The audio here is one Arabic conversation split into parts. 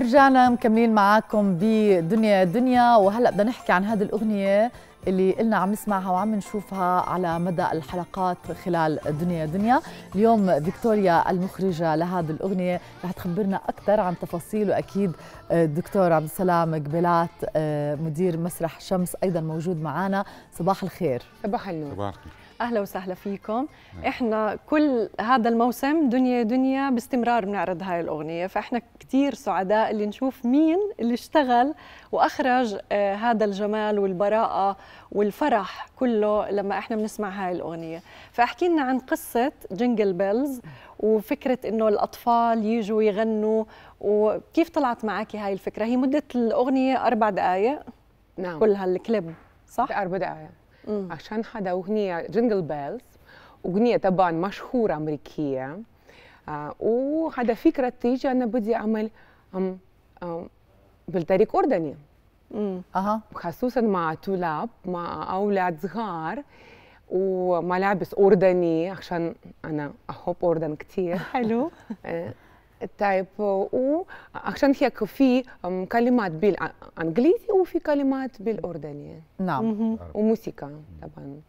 ورجعنا مكملين معاكم بدنيا دنيا وهلا بدنا نحكي عن هذه الاغنيه اللي قلنا عم نسمعها وعم نشوفها على مدى الحلقات خلال دنيا دنيا اليوم فيكتوريا المخرجة لهذه الأغنية رح تخبرنا أكثر عن تفاصيل وأكيد الدكتور آه، عبد السلام قبلات آه، مدير مسرح شمس أيضا موجود معنا صباح الخير صباح النور صباح الخير اهلا وسهلا فيكم نعم. احنا كل هذا الموسم دنيا دنيا باستمرار بنعرض هاي الاغنيه فاحنا كثير سعداء اللي نشوف مين اللي اشتغل واخرج آه هذا الجمال والبراءه والفرح كله لما احنا بنسمع هاي الاغنيه فاحكي لنا عن قصه جينجل بيلز وفكره انه الاطفال يجوا يغنوا وكيف طلعت معك هاي الفكره هي مده الاغنيه اربع دقائق نعم كل هالكليب صح اربع دقائق عشان حدا اغنيه جنجل بيلز اغنيه طبعا مشهوره امريكيه آه، وحدا فكره تيجي انا بدي اعمل بالطريق اردني اها خصوصا مع طلاب مع اولاد صغار وملابس اردني عشان انا احب اردن كثير حلو آه. طيب وعشان هيك في كلمات بالانجليزي وفي كلمات بالاردنيه نعم وموسيقى طبعا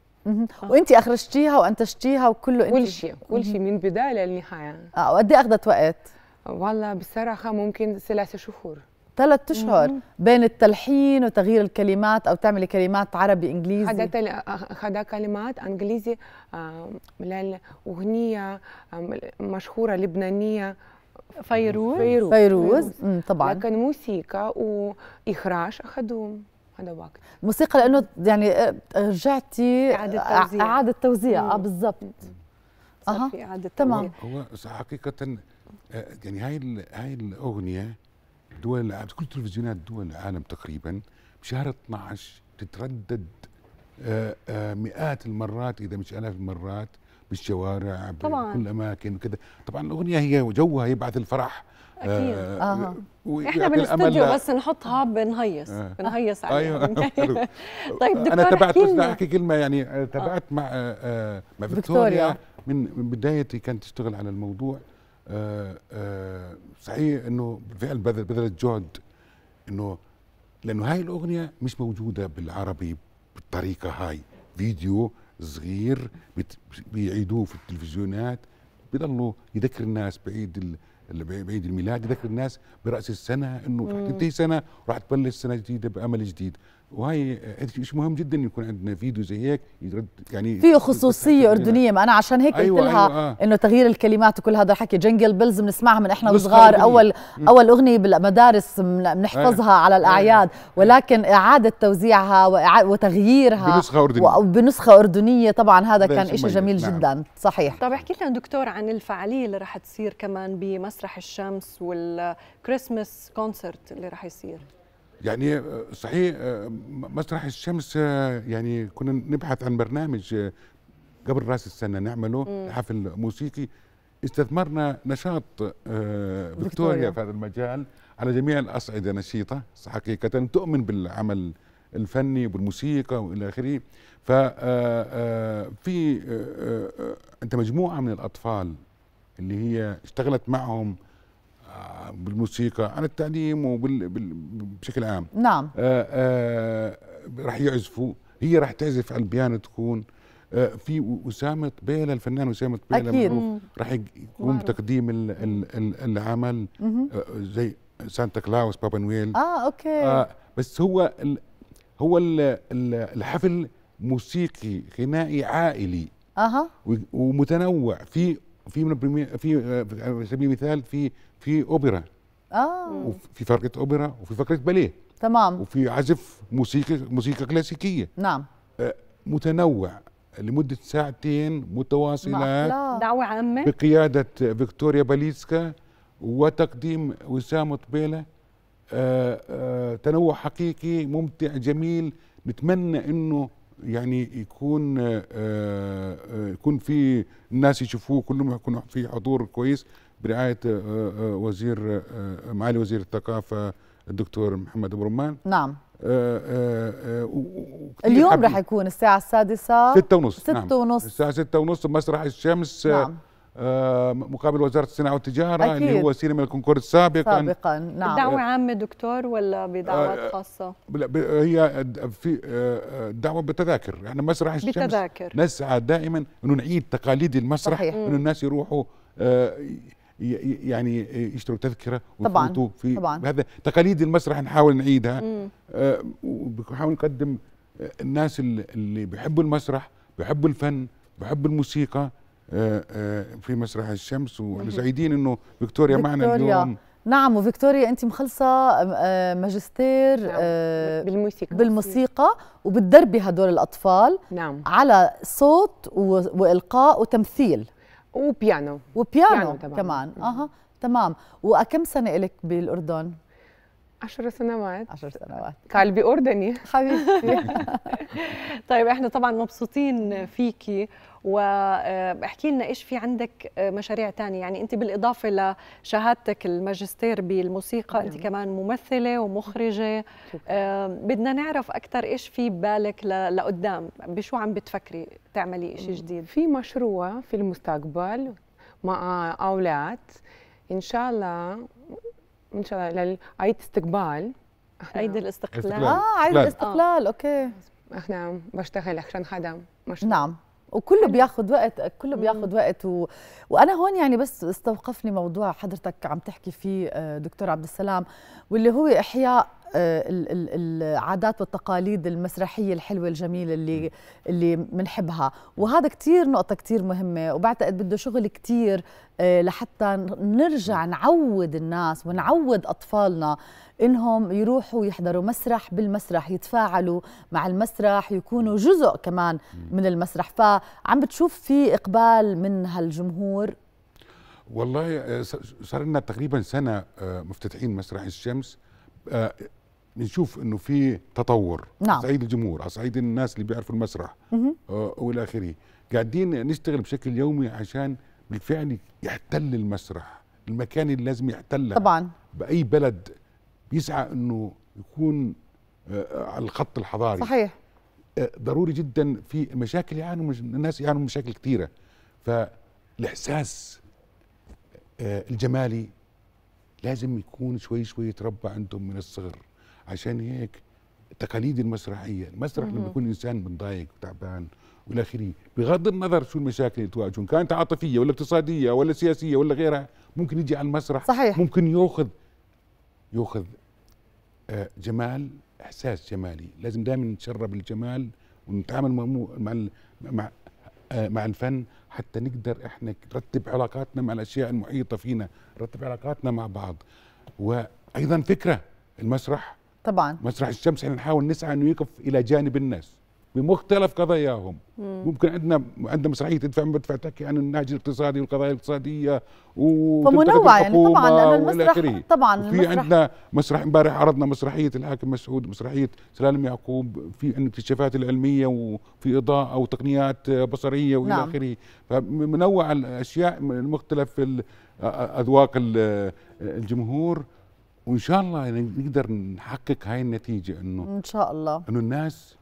وانت اخرجتيها وانتجتيها وكله انت كل شيء كل شيء من بدايه للنهايه اه وقد ايه اخذت وقت؟ والله بصراحه ممكن ثلاثة شهور ثلاث اشهر بين التلحين وتغيير الكلمات او تعملي كلمات عربي انجليزي هذا تل... هذا كلمات انجليزي للاغنيه مشهوره لبنانيه فيروز فيروز, فيروز. فيروز. طبعا لكن موسيقى واخراج اخذوا هذا وقت موسيقى لانه يعني رجعتي اعاده توزيع اعاده توزيع اه بالضبط اها تمام هو حقيقه يعني هاي هاي الاغنيه دول العالم كل تلفزيونات دول العالم تقريبا بشهر 12 تتردد مئات المرات اذا مش الاف المرات بالشوارع بكل اماكن وكذا طبعا الاغنيه هي جوها يبعث الفرح اكيد آه. آه. احنا بالاستوديو بس نحطها بنهيص آه. بنهيص عليها ايوه طيب دكتور انا تبعت بس احكي كلمه يعني آه، آه. تبعت آه،, آه. مع آه مع فيكتوريا من من بدايتي كانت تشتغل على الموضوع آه آه صحيح انه بالفعل بذلت جهد انه لانه هاي الاغنيه مش موجوده بالعربي بالطريقه هاي فيديو صغير بيعيدوه في التلفزيونات بيضلوا يذكر الناس بعيد بعيد الميلاد يذكر الناس براس السنه انه رح تنتهي سنه وراح تبلش سنه جديده بامل جديد وهي مش مهم جدا يكون عندنا فيديو زي هيك يرد يعني في خصوصيه اردنيه ما انا عشان هيك أيوة قلت لها أيوة آه. انه تغيير الكلمات وكل هذا الحكي جنجل بلز بنسمعها من احنا وصغار اول اول اغنيه بالمدارس بنحفظها آه. على الاعياد آه. ولكن اعاده توزيعها وتغييرها بنسخه اردنيه وبنسخه اردنيه طبعا هذا كان شيء جميل نعم. جدا صحيح طب احكي لنا دكتور عن الفعاليه اللي راح تصير كمان بمسرح الشمس والكريسماس كونسرت اللي راح يصير يعني آه، صحيح آه، مسرح الشمس آه، يعني كنا نبحث عن برنامج قبل راس السنه نعمله مم. حفل موسيقي استثمرنا نشاط فيكتوريا في هذا المجال على جميع الاصعده نشيطه حقيقه تؤمن بالعمل الفني وبالموسيقى والى اخره ف في انت مجموعه من الاطفال اللي هي اشتغلت معهم بالموسيقى عن التعليم وبشكل عام نعم آه، آه، راح يعزفوا هي راح تعزف على البيانو تكون آه، في اسامه بيلا الفنان اسامه بيلا أكيد. راح يقوم بتقديم العمل زي سانتا كلاوس بابا نويل اه اوكي آه بس هو الـ هو الـ الحفل موسيقي غنائي عائلي اها ومتنوع في في من في آه، على سبيل المثال في في اوبرا اه وفي فرقه اوبرا وفي فرقه باليه تمام وفي عزف موسيقى موسيقى كلاسيكيه نعم آه، متنوع لمده ساعتين متواصلات دعوه عامه بقياده فيكتوريا باليسكا وتقديم وسام طبيله آه، تنوع حقيقي ممتع جميل نتمنى انه يعني يكون آه، آه، يكون في الناس يشوفوه كلهم يكون في حضور كويس برعايه آه، وزير معالي وزير الثقافه الدكتور محمد ابو رمان نعم اليوم رح يكون الساعة السادسة ستة ونص ستة نعم. ونص الساعة ستة ونص مسرح الشمس نعم. آه، مقابل وزاره الصناعه والتجاره أكيد. اللي هو سينما الكونكورد سابقا سابقا نعم دعوه عامه دكتور ولا بدعوات آه، آه، خاصه؟ لا هي في دعوه بتذاكر احنا يعني مسرح الشمس بتذاكر. نسعى دائما انه نعيد تقاليد المسرح صحيح. انه الناس يروحوا يعني يشتروا تذكره طبعا في طبعا. هذا تقاليد المسرح نحاول نعيدها ونحاول نقدم الناس اللي بيحبوا المسرح بيحبوا الفن بيحبوا الموسيقى آه، آه، في مسرح الشمس واحنا سعيدين انه فيكتوريا, معنا اليوم نعم وفيكتوريا انت مخلصه آه، ماجستير نعم. بالموسيقى بالموسيقى وبتدربي هدول الاطفال نعم على صوت والقاء وتمثيل وبيانو وبيانو كمان اها تمام وكم سنه لك بالاردن عشر سنوات عشر سنوات قلبي أردني حبيبتي طيب احنا طبعا مبسوطين فيكي واحكي لنا ايش في عندك آه، مشاريع تانية يعني انت بالاضافه لشهادتك الماجستير بالموسيقى انت نعم. كمان ممثله ومخرجه بدنا نعرف اكثر ايش في بالك لقدام بشو عم بتفكري تعملي شيء آه، جديد في مشروع في المستقبل مع اولاد ان شاء الله ان شاء الله لعيد استقبال عيد الاستقلال اه عيد الاستقلال آه. اوكي احنا بشتغل عشان هذا مشروع نعم وكله بياخد وقت كله بياخد وقت و... وانا هون يعني بس استوقفني موضوع حضرتك عم تحكي فيه آه، دكتور عبد السلام واللي هو احياء آه، العادات والتقاليد المسرحية الحلوة الجميلة اللي اللي بنحبها وهذا كثير نقطة كثير مهمة وبعتقد بده شغل كثير آه، لحتى نرجع نعود الناس ونعود أطفالنا انهم يروحوا يحضروا مسرح بالمسرح يتفاعلوا مع المسرح يكونوا جزء كمان من المسرح فعم بتشوف في اقبال من هالجمهور والله آه، صار لنا تقريبا سنه آه، مفتتحين مسرح الشمس آه، بنشوف انه في تطور نعم. على صعيد الجمهور على صعيد الناس اللي بيعرفوا المسرح والى اخره قاعدين نشتغل بشكل يومي عشان بالفعل يحتل المسرح المكان اللي لازم يحتله طبعا باي بلد بيسعى انه يكون آه، آه، على الخط الحضاري صحيح آه، ضروري جدا في مشاكل يعانوا مش الناس من مشاكل كثيره فالاحساس الجمالي لازم يكون شوي شوي يتربى عندهم من الصغر عشان هيك تقاليد المسرحيه المسرح لما يكون الانسان متضايق وتعبان والى اخره بغض النظر شو المشاكل اللي تواجهون كانت عاطفيه ولا اقتصاديه ولا سياسيه ولا غيرها ممكن يجي على المسرح صحيح. ممكن ياخذ ياخذ جمال احساس جمالي لازم دائما نتشرب الجمال ونتعامل مع مع آه، مع الفن حتى نقدر احنا نرتب علاقاتنا مع الاشياء المحيطه فينا نرتب علاقاتنا مع بعض وايضا فكره المسرح طبعا مسرح الشمس احنا نحاول نسعى انه يقف الى جانب الناس بمختلف قضاياهم مم. ممكن عندنا عندنا مسرحيه تدفع مدفع تحكي عن النهج الاقتصادي والقضايا الاقتصاديه فمنوع يعني طبعا لانه المسرح طبعا في عندنا مسرح امبارح عرضنا مسرحيه الحاكم مسعود مسرحيه سلالم يعقوب في عندنا اكتشافات العلميه وفي اضاءه وتقنيات بصريه والى نعم. اخره فمنوع الاشياء من مختلف اذواق الجمهور وان شاء الله نقدر نحقق هاي النتيجه انه ان شاء الله انه الناس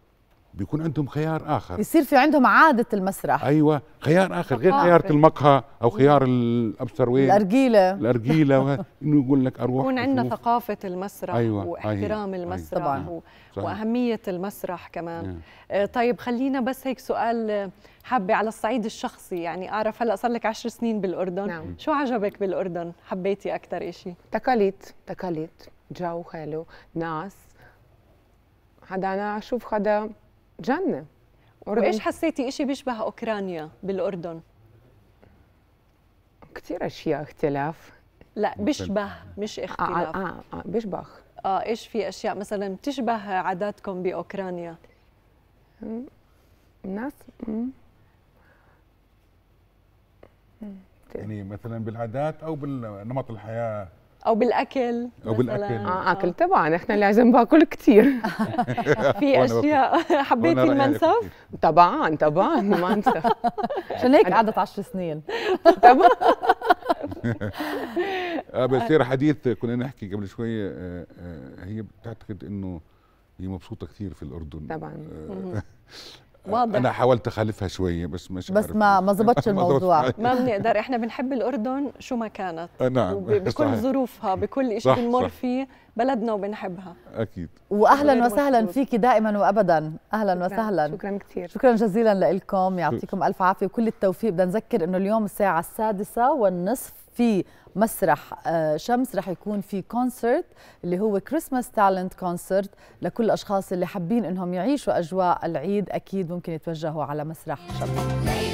بيكون عندهم خيار اخر يصير في عندهم عاده المسرح ايوه خيار اخر غير آه. خيار المقهى او خيار الابصر وين الارجيله الارجيله انه يقول لك اروح يكون عندنا ثقافه المسرح أيوة،, أيوة واحترام أيوة المسرح أيوة طبعا واهميه المسرح كمان أيوة. طيب خلينا بس هيك سؤال آه، حابه على الصعيد الشخصي يعني اعرف هلا صار لك 10 سنين بالاردن نعم. شو عجبك بالاردن حبيتي اكثر شيء تقاليد تقاليد جو حلو ناس حدا انا اشوف حدا جنة أردن. وإيش حسيتي إشي بيشبه أوكرانيا بالأردن؟ كثير أشياء اختلاف لا بيشبه مش آه، آه، اختلاف آه, آه, آه بيشبه آه إيش في أشياء مثلا بتشبه عاداتكم بأوكرانيا؟ الناس يعني مثلا بالعادات أو بالنمط الحياة او بالاكل او بالاكل آه،, اه اكل طبعا احنا لازم باكل كثير في اشياء حبيتي المنسف طبعا طبعا المنسف عشان هيك قعدت 10 سنين طبعا آه، بصير حديث كنا نحكي قبل شوي آه، هي بتعتقد انه هي مبسوطه كثير في الاردن طبعا واضح انا حاولت اخالفها شويه بس مش بس عارف ما ما زبطش الموضوع ما بنقدر احنا بنحب الاردن شو ما كانت آه، نعم بكل ظروفها بكل شيء بنمر فيه بلدنا وبنحبها اكيد واهلا وسهلا فيكي دائما وابدا اهلا شكرا. وسهلا شكرا كثير شكرا جزيلا لكم يعطيكم الف عافيه وكل التوفيق بدنا نذكر انه اليوم الساعه السادسة والنصف في مسرح آه، شمس رح يكون في كونسرت اللي هو كريسماس تالنت كونسرت لكل الاشخاص اللي حابين انهم يعيشوا اجواء العيد اكيد ممكن يتوجهوا على مسرح شمس